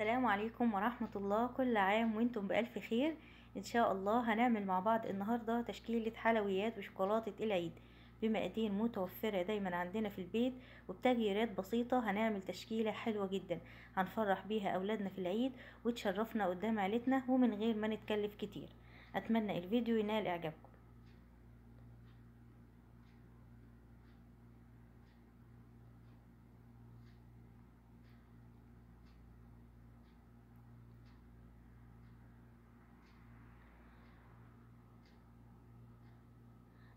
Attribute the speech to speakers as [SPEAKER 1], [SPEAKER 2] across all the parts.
[SPEAKER 1] السلام عليكم ورحمة الله كل عام وانتم بألف خير ان شاء الله هنعمل مع بعض النهاردة تشكيلة حلويات وشوكولاتة العيد بمقادير متوفرة دايما عندنا في البيت وبتغييرات بسيطة هنعمل تشكيلة حلوة جدا هنفرح بيها أولادنا في العيد وتشرفنا قدام عيلتنا ومن غير ما نتكلف كتير أتمنى الفيديو ينال إعجابكم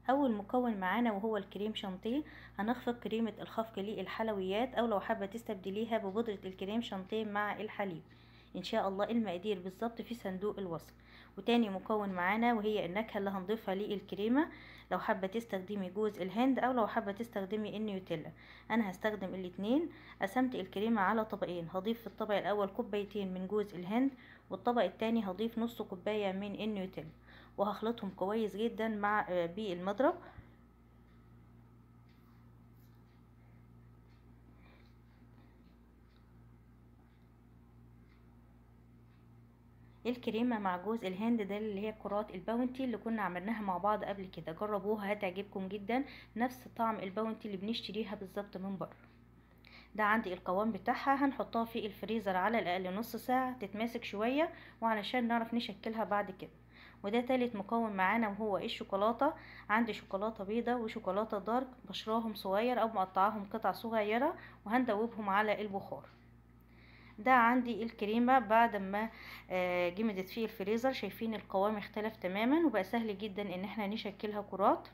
[SPEAKER 1] اول مكون معانا وهو الكريم شانتيه هنخفق كريمه الخفق للحلويات او لو حابه تستبدليها ببودره الكريم شانتيه مع الحليب ان شاء الله المقادير بالظبط في صندوق الوصف وتاني مكون معانا وهي النكهه اللي هنضيفها للكريمه لو حابه تستخدمي جوز الهند او لو حابه تستخدمي النيوتيلا انا هستخدم الاتنين قسمت الكريمه على طبقين هضيف في الطبق الاول كوبايتين من جوز الهند والطبق التاني هضيف نص كوبايه من النيوتيلا وهخلطهم كويس جدا مع آه، بالمضرب الكريمة مع جوز الهند ده اللي هي كرات الباونتي اللي كنا عملناها مع بعض قبل كده جربوها هتعجبكم جدا نفس طعم الباونتي اللي بنشتريها بالظبط من بره ده عندي القوام بتاعها هنحطها في الفريزر على الاقل نص ساعة تتماسك شوية وعلشان نعرف نشكلها بعد كده وده تالت مكون معانا وهو الشوكولاتة عندي شوكولاتة بيضة وشوكولاتة دارك بشراهم صغير أو مقطعاهم قطع صغيرة وهندوبهم على البخار ده عندي الكريمة بعد ما آه، جمدت في الفريزر شايفين القوام اختلف تماما وبقى سهل جدا ان احنا نشكلها كرات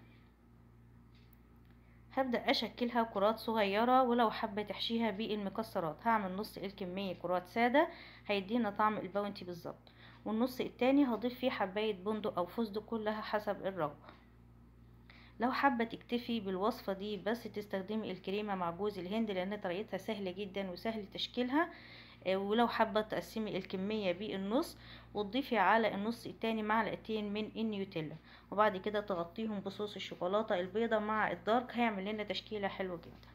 [SPEAKER 1] هبدأ أشكلها كرات صغيرة ولو حابة تحشيها بالمكسرات هعمل نص الكمية كرات سادة هيدينا طعم الباونتي بالظبط والنص التاني هضيف فيه حباية بندق أو فستق كلها حسب الرغبة لو حابة تكتفي بالوصفة دي بس تستخدمي الكريمة مع جوز الهند لأن طريقتها سهلة جدا وسهل تشكيلها آه، ولو حابة تقسمي الكمية بالنص وتضيفي على النص التاني معلقتين من النيوتيلا وبعد كده تغطيهم بصوص الشوكولاتة البيضة مع الدارك هيعمل لنا تشكيلة حلوة جدا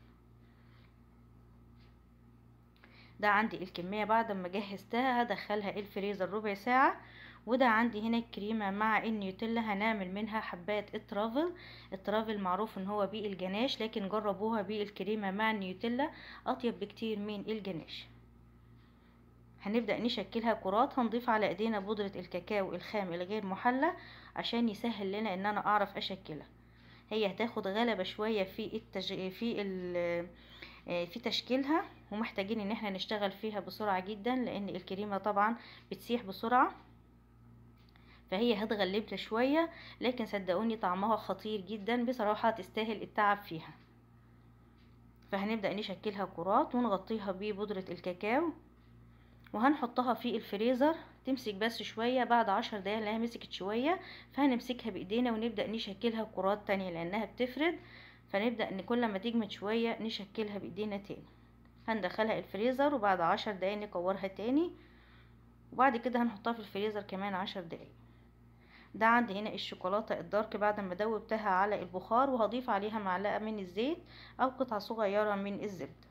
[SPEAKER 1] ده عندي الكمية بعد ما جهزتها هدخلها الفريزر ربع ساعة وده عندي هنا الكريمة مع النيوتيلا هنعمل منها حبات الترافل الترافل معروف ان هو بيه الجناش لكن جربوها بيه الكريمة مع النيوتيلا اطيب بكتير من الجناش هنبدأ نشكلها كرات هنضيف على ايدينا بودرة الكاكاو الخام الغير محلى عشان يسهل لنا ان انا اعرف اشكلها هي هتاخد غلبة شوية في التج... في ال... آه، في تشكيلها ومحتاجين ان احنا نشتغل فيها بسرعة جدا لان الكريمة طبعا بتسيح بسرعة فهي هتغلبنا شوية لكن صدقوني طعمها خطير جدا بصراحة تستاهل التعب فيها فهنبدأ نشكلها كرات ونغطيها ببودرة الكاكاو وهنحطها في الفريزر تمسك بس شوية بعد عشر دقايق لانها مسكت شوية فهنمسكها بايدينا ونبدأ نشكلها كرات تانية لانها بتفرد فنبدأ ان كل ما تجمد شوية نشكلها بايدينا تاني هندخلها الفريزر وبعد عشر دقايق نكورها تاني وبعد كده هنحطها في الفريزر كمان عشر دقايق ده عندي هنا الشوكولاتة الدارك بعد ما دوبتها على البخار وهضيف عليها معلقة من الزيت او قطعة صغيرة من الزبدة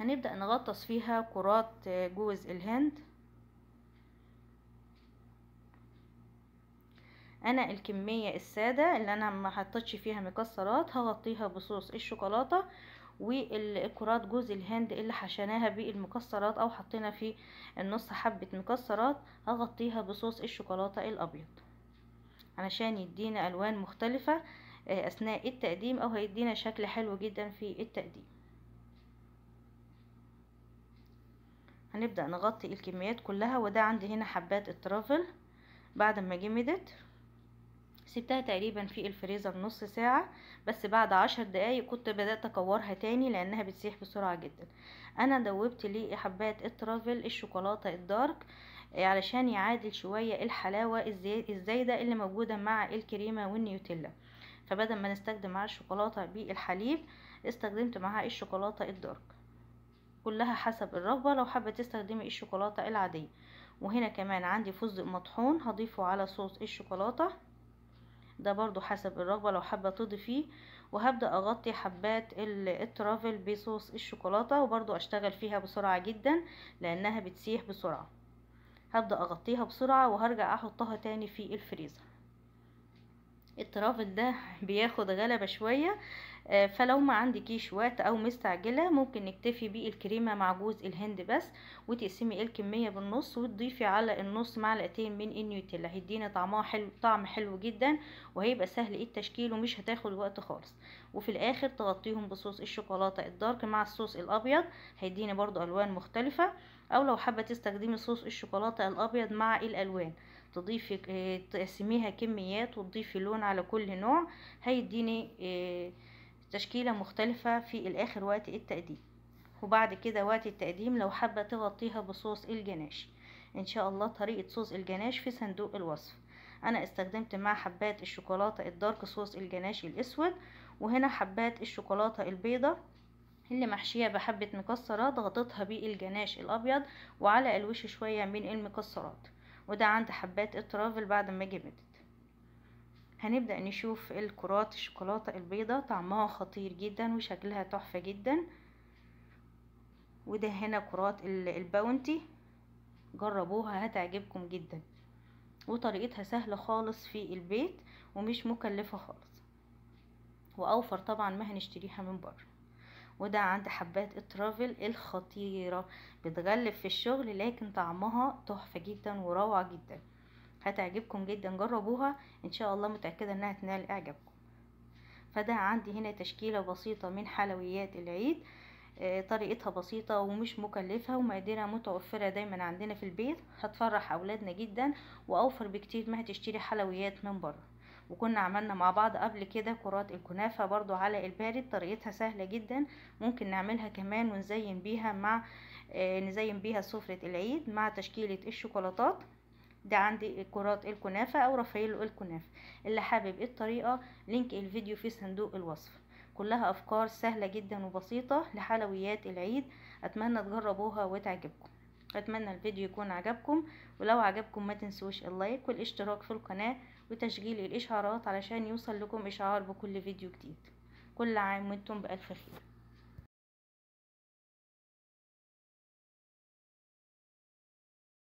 [SPEAKER 1] هنبدأ نغطس فيها كرات جوز الهند انا الكمية السادة اللي انا ما حطتش فيها مكسرات هغطيها بصوص الشوكولاتة والكرات جوز الهند اللي حشيناها بالمكسرات او حطينا في النص حبة مكسرات هغطيها بصوص الشوكولاتة الابيض علشان يدينا الوان مختلفة آه، اثناء التقديم او هيدينا شكل حلو جدا في التقديم هنبدأ نغطي الكميات كلها وده عندي هنا حبات الترافل بعد ما جمدت سبتها تقريبا في الفريزر نص ساعة بس بعد عشر دقايق كنت بدأت اكورها تاني لانها بتسيح بسرعة جدا انا دوبت لي حبات الترافل الشوكولاتة الدارك آه، علشان يعادل شوية الحلاوة الزايدة اللي موجودة مع الكريمة والنيوتيلا فبدل ما نستخدم مع الشوكولاتة بالحليب استخدمت معها الشوكولاتة الدارك كلها حسب الرغبة لو حابة تستخدمي الشوكولاتة العادية وهنا كمان عندي فستق مطحون هضيفه على صوص الشوكولاتة ده برضو حسب الرغبة لو حابة تضيفيه وهبدأ اغطي حبات الترافل بصوص الشوكولاتة وبرضو اشتغل فيها بسرعة جدا لانها بتسيح بسرعة هبدأ اغطيها بسرعة وهرجع احطها تاني في الفريزر الترافل ده بياخد غلبة شوية آه، فلو ما عندكيش وقت او مستعجله ممكن نكتفي بالكريمه مع جوز الهند بس وتقسمي الكميه بالنص وتضيفي على النص معلقتين من النيوتيلا هيدينا طعمها حلو طعم حلو جدا وهيبقى سهل إيه التشكيل ومش هتاخد وقت خالص وفي الاخر تغطيهم بصوص الشوكولاته الدارك مع الصوص الابيض هيدينا برضو الوان مختلفه او لو حابه تستخدمي صوص الشوكولاته الابيض مع الالوان تضيفي آه، تقسميها كميات وتضيفي لون على كل نوع هيديني آه، تشكيلة مختلفة في الآخر وقت التقديم وبعد كده وقت التقديم لو حابة تغطيها بصوص الجناش إن شاء الله طريقة صوص الجناش في صندوق الوصف أنا استخدمت مع حبات الشوكولاتة الدارك صوص الجناش الأسود وهنا حبات الشوكولاتة البيضة اللي محشية بحبة مكسرات غطيتها بالجناش الأبيض وعلى الوش شوية من المكسرات وده عند حبات الترافل بعد ما جبت هنبدأ نشوف الكرات الشوكولاتة البيضة طعمها خطير جدا وشكلها تحفة جدا وده هنا كرات الباونتي جربوها هتعجبكم جدا وطريقتها سهلة خالص في البيت ومش مكلفة خالص واوفر طبعا ما هنشتريها من بره وده عند حبات الترافل الخطيرة بتغلب في الشغل لكن طعمها تحفة جدا وروعة جدا هتعجبكم جدا جربوها ان شاء الله متأكدة انها تنال اعجابكم فده عندي هنا تشكيلة بسيطة من حلويات العيد آه، طريقتها بسيطة ومش مكلفة ومقاديرها متوفرة دايما عندنا في البيت هتفرح أولادنا جدا وأوفر بكتير ما هتشتري حلويات من بره وكنا عملنا مع بعض قبل كده كرات الكنافة برضو على البارد طريقتها سهلة جدا ممكن نعملها كمان ونزين بيها مع آه، نزين بيها سفرة العيد مع تشكيلة الشوكولاتات ده عندي كرات الكنافة أو رفايل الكنافة اللي حابب الطريقة لينك الفيديو في صندوق الوصف كلها أفكار سهلة جدا وبسيطة لحلويات العيد أتمنى تجربوها وتعجبكم أتمنى الفيديو يكون عجبكم ولو عجبكم ما تنسوش اللايك والاشتراك في القناة وتشغيل الإشعارات علشان يوصل لكم إشعار بكل فيديو جديد كل عام وانتم بألف خير